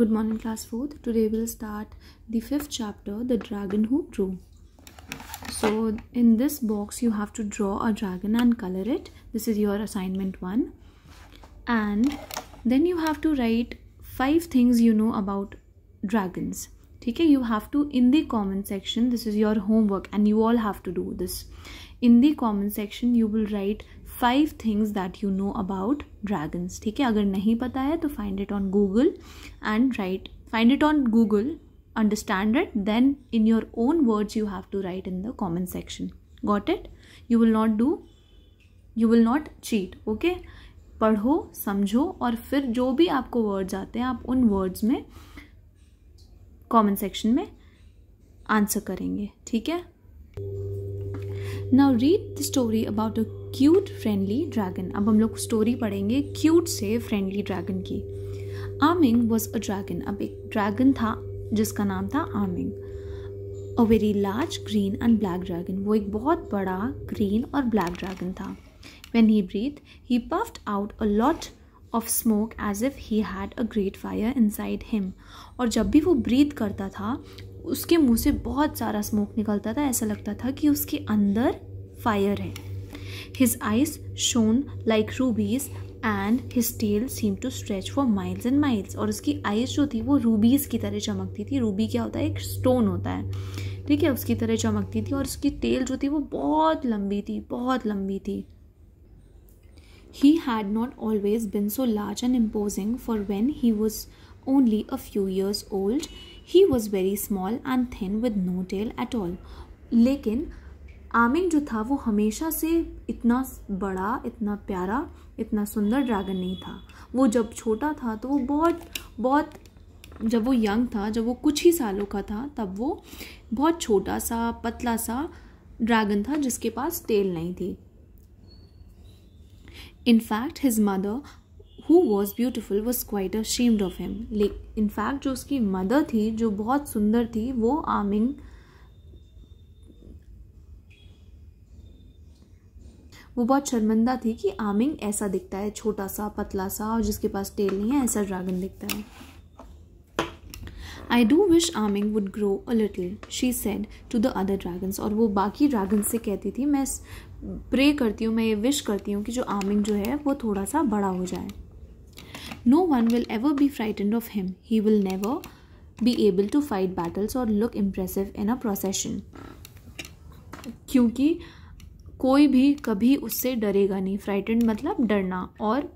Good morning class 4th. Today we'll start the fifth chapter the dragon who drew. So in this box you have to draw a dragon and color it. This is your assignment 1 and then you have to write 5 things you know about dragons. Okay, you have to in the comment section this is your homework and you all have to do this. In the comment section you will write five things that you know about dragons ठीक है अगर नहीं पता है तो find it on Google and write find it on Google understand it then in your own words you have to write in the comment section got it you will not do you will not cheat okay पढ़ो समझो और फिर जो भी आपको words आते हैं आप उन वर्ड्स में कॉमेंट सेक्शन में आंसर करेंगे ठीक है now read the story about a cute friendly dragon अब हम लोग स्टोरी पढ़ेंगे क्यूट से फ्रेंडली ड्रैगन की आमिंग वॉज अ ड्रैगन अब एक ड्रैगन था जिसका नाम था Aming a very large green and black dragon वो एक बहुत बड़ा ग्रीन और ब्लैक ड्रैगन था when he breathe he puffed out a lot of smoke as if he had a great fire inside him और जब भी वो ब्रीथ करता था उसके मुंह से बहुत सारा स्मोक निकलता था ऐसा लगता था कि उसके अंदर फायर है his eyes shone like rubies and his tail seem to stretch for miles and miles और उसकी आइज जो थी वो रूबीज़ की तरह चमकती थी रूबी क्या होता है एक स्टोन होता है ठीक है उसकी तरह चमकती थी और उसकी टेल जो थी वो बहुत लंबी थी बहुत लंबी थी he had not always been so large and imposing for when he was only a few years old. He was very small and thin with no tail at all. लेकिन आमिर जो था वो हमेशा से इतना बड़ा इतना प्यारा इतना सुंदर ड्रैगन नहीं था वो जब छोटा था तो वो बहुत बहुत जब वो यंग था जब वो कुछ ही सालों का था तब वो बहुत छोटा सा पतला सा ड्रैगन था जिसके पास टेल नहीं थी In fact, his mother who was beautiful was quite ashamed of him ले इनफैक्ट जो उसकी मदर थी जो बहुत सुंदर थी वो आमिंग वो बहुत शर्मिंदा थी कि आमिंग ऐसा दिखता है छोटा सा पतला सा और जिसके पास टेल नहीं है ऐसा ड्रैगन दिखता है I do wish Aming would grow a little she said to the other dragons और वो बाकी ड्रैगन्स से कहती थी मैं प्रे करती हूँ मैं ये विश करती हूँ कि जो आमिंग जो है वो थोड़ा सा बड़ा हो जाए No one will ever be frightened of him. He will never be able to fight battles or look impressive in a procession. क्योंकि कोई भी कभी उससे डरेगा नहीं फ्राइटेंड मतलब डरना और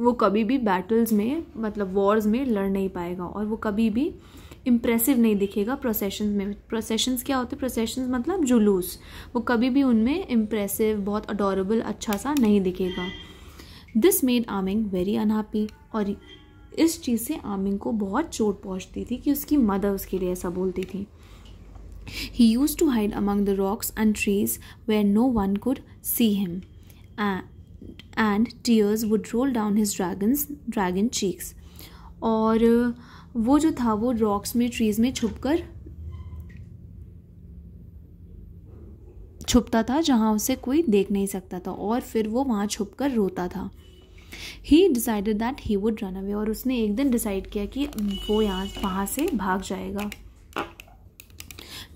वो कभी भी बैटल्स में मतलब वॉर्स में लड़ नहीं पाएगा और वो कभी भी इम्प्रेसिव नहीं दिखेगा प्रोसेशन में प्रोसेशंस क्या होते हैं प्रोसेशंस मतलब जुलूस वो कभी भी उनमें इम्प्रेसिव बहुत अडोरेबल अच्छा सा नहीं दिखेगा this made Aming very unhappy और इस चीज़ से आमिंग को बहुत चोट पहुंचती थी कि उसकी मदर उसके लिए ऐसा बोलती थी he use to hide among the rocks and trees where no one could see him and tears would roll down his dragons dragon cheeks और वो जो था वो रॉक्स में ट्रीज़ में छुप कर छुपता था जहाँ उसे कोई देख नहीं सकता था और फिर वो वहाँ छुप कर रोता था he decided that he would run away और उसने एक दिन डिसाइड किया कि वो यहाँ वहाँ से भाग जाएगा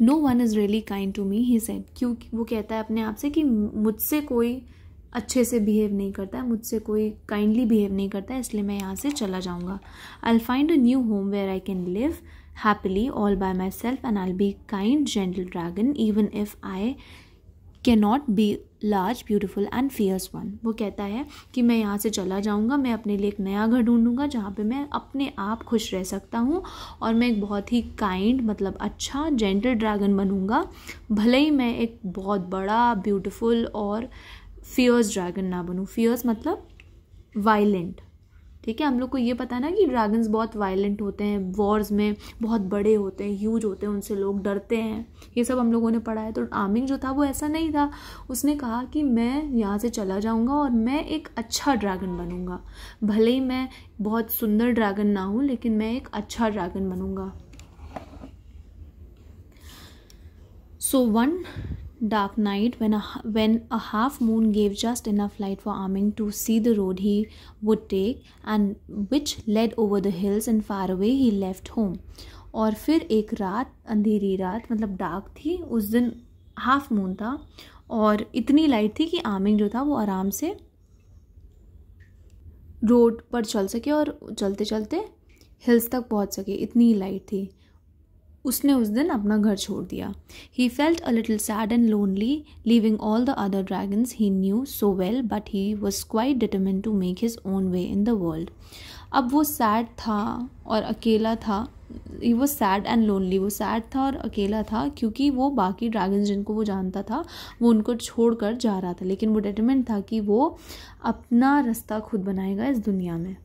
no one is really kind to me he said क्योंकि वो कहता है अपने आप से कि मुझसे कोई अच्छे से बिहेव नहीं करता है मुझसे कोई काइंडली बिहेव नहीं करता है इसलिए मैं यहाँ से चला जाऊँगा I find a new home where I can live happily all by myself and I be kind gentle dragon even if I not be large beautiful and fierce one वो कहता है कि मैं यहाँ से चला जाऊँगा मैं अपने लिए एक नया घर ढूंढूंगा जहाँ पे मैं अपने आप खुश रह सकता हूँ और मैं एक बहुत ही काइंड मतलब अच्छा जेंटल ड्रैगन बनूँगा भले ही मैं एक बहुत बड़ा ब्यूटिफुल और फियर्स ड्रैगन ना बनूँ फियर्स मतलब वायलेंट ठीक है हम लोग को ये पता है ना कि ड्रैगन्स बहुत वायलेंट होते हैं वॉर्स में बहुत बड़े होते हैं ह्यूज होते हैं उनसे लोग डरते हैं ये सब हम लोगों ने पढ़ा है तो आमिर जो था वो ऐसा नहीं था उसने कहा कि मैं यहाँ से चला जाऊँगा और मैं एक अच्छा ड्रैगन बनूँगा भले ही मैं बहुत सुंदर ड्रैगन ना हूँ लेकिन मैं एक अच्छा ड्रैगन बनूँगा so one dark night when a, when a half moon gave just enough light for Arming to see the road he would take and which led over the hills and far away he left home और फिर एक रात अंधेरी रात मतलब dark थी उस दिन half moon था और इतनी लाइट थी कि आमिंग जो था वो आराम से रोड पर चल सके और चलते चलते हिल्स तक पहुंच सके इतनी लाइट थी उसने उस दिन अपना घर छोड़ दिया he felt a little sad and lonely leaving all the other dragons he knew so well but he was quite determined to make his own way in the world अब वो सैड था और अकेला था ही वो sad and lonely वो sad था और अकेला था क्योंकि वो बाकी ड्रैगन्स जिनको वो जानता था वो उनको छोड़ कर जा रहा था लेकिन वो डिटमेंट था कि वो अपना रास्ता खुद बनाएगा इस दुनिया में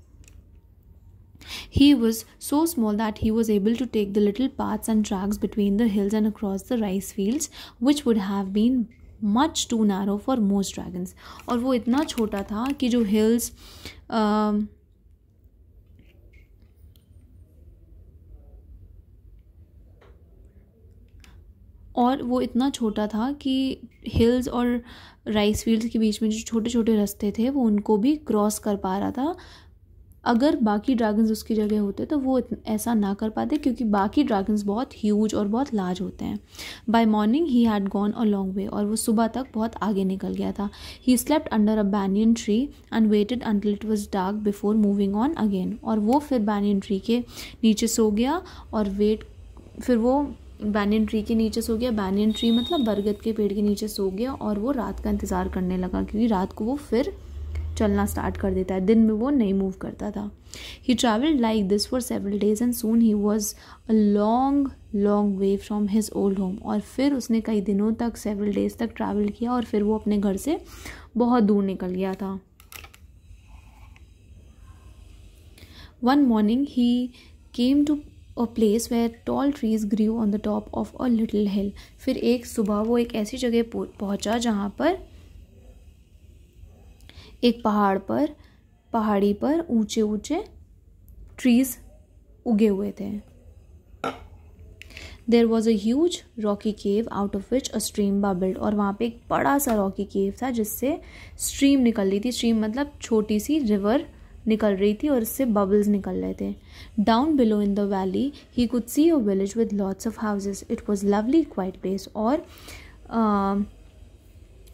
He was so small that he was able to take the little paths and tracks between the hills and across the rice fields, which would have been much too narrow for most dragons. और वो इतना छोटा था कि जो hills और वो इतना छोटा था कि हिल्स और राइस फील्ड्स के बीच में जो छोटे छोटे रास्ते थे वो उनको भी क्रॉस कर पा रहा था अगर बाकी ड्रैगन्स उसकी जगह होते तो वो ऐसा ना कर पाते क्योंकि बाकी ड्रैगन्स बहुत ह्यूज और बहुत लार्ज होते हैं by morning he had gone a long way और वो सुबह तक बहुत आगे निकल गया था he slept under a banyan tree and waited until it was dark before moving on again और वो फिर बैनियन ट्री के नीचे सो गया और वेट फिर वो बैनियन ट्री के नीचे सो गया बैनियन ट्री मतलब बरगद के पेड़ के नीचे सो गया और वो रात का इंतज़ार करने लगा क्योंकि रात को वो फिर चलना स्टार्ट कर देता है दिन में वो नहीं मूव करता था he travelled like this for several days and soon he was a long long way from his old home और फिर उसने कई दिनों तक सेवरल डेज तक ट्रैवल किया और फिर वो अपने घर से बहुत दूर निकल गया था one morning he came to a place where tall trees grew on the top of a little hill फिर एक सुबह वो एक ऐसी जगह पहुंचा जहाँ पर एक पहाड़ पर पहाड़ी पर ऊंचे ऊंचे ट्रीज उगे हुए थे there was a rocky cave out of which a stream bubbled और वहाँ पे एक बड़ा सा रॉकी केव था जिससे स्ट्रीम निकल रही थी स्ट्रीम मतलब छोटी सी रिवर निकल रही थी और इससे बबल्स निकल रहे थे down below in the valley he could see a village with lots of houses it was lovely quiet place और uh,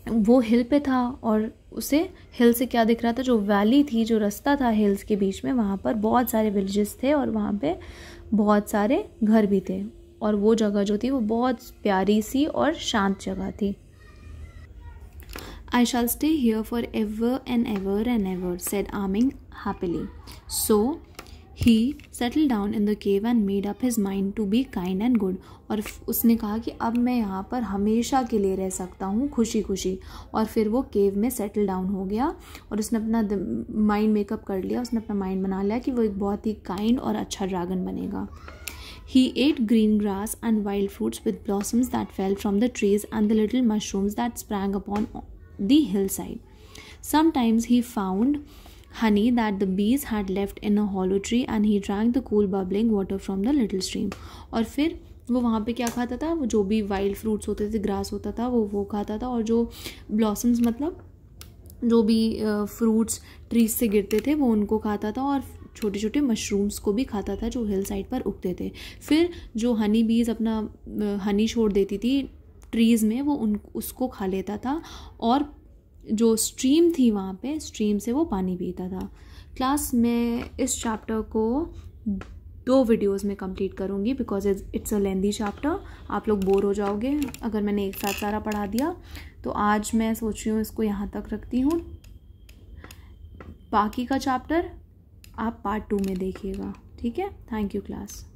वो हिल पे था और उसे हिल से क्या दिख रहा था जो वैली थी जो रास्ता था हिल्स के बीच में वहाँ पर बहुत सारे विलेजेस थे और वहाँ पे बहुत सारे घर भी थे और वो जगह जो थी वो बहुत प्यारी सी और शांत जगह थी I shall stay here for ever and ever and ever said Aming happily so he settle down in the cave and made up his mind to be kind and good और उसने कहा कि अब मैं यहाँ पर हमेशा के लिए रह सकता हूँ खुशी खुशी और फिर वो केव में सेटल डाउन हो गया और उसने अपना माइंड मेकअप कर लिया उसने अपना माइंड बना लिया कि वो एक बहुत ही काइंड और अच्छा ड्रैगन बनेगा He ate green grass and wild fruits with blossoms that fell from the trees and the little mushrooms that sprang upon the hillside. Sometimes he found honey that the bees had left in a hollow tree and he drank the cool bubbling water from the little stream और फिर वो वहाँ पे क्या खाता था वो जो भी वाइल्ड फ्रूट्स होते थे ग्रास होता था वो वो खाता था और जो ब्लॉसम्स मतलब जो भी फ्रूट्स ट्रीज से गिरते थे वो उनको खाता था और छोटे छोटे मशरूम्स को भी खाता था जो हिल साइड पर उगते थे फिर जो हनी बीज अपना हनी छोड़ देती थी ट्रीज़ में वो उन उसको खा लेता था और जो स्ट्रीम थी वहाँ पे स्ट्रीम से वो पानी पीता था क्लास मैं इस चैप्टर को दो वीडियोस में कंप्लीट करूँगी because it's a lengthy chapter आप लोग बोर हो जाओगे अगर मैंने एक साथ सारा पढ़ा दिया तो आज मैं सोच रही हूँ इसको यहाँ तक रखती हूँ बाकी का चैप्टर आप पार्ट टू में देखिएगा ठीक है थैंक यू क्लास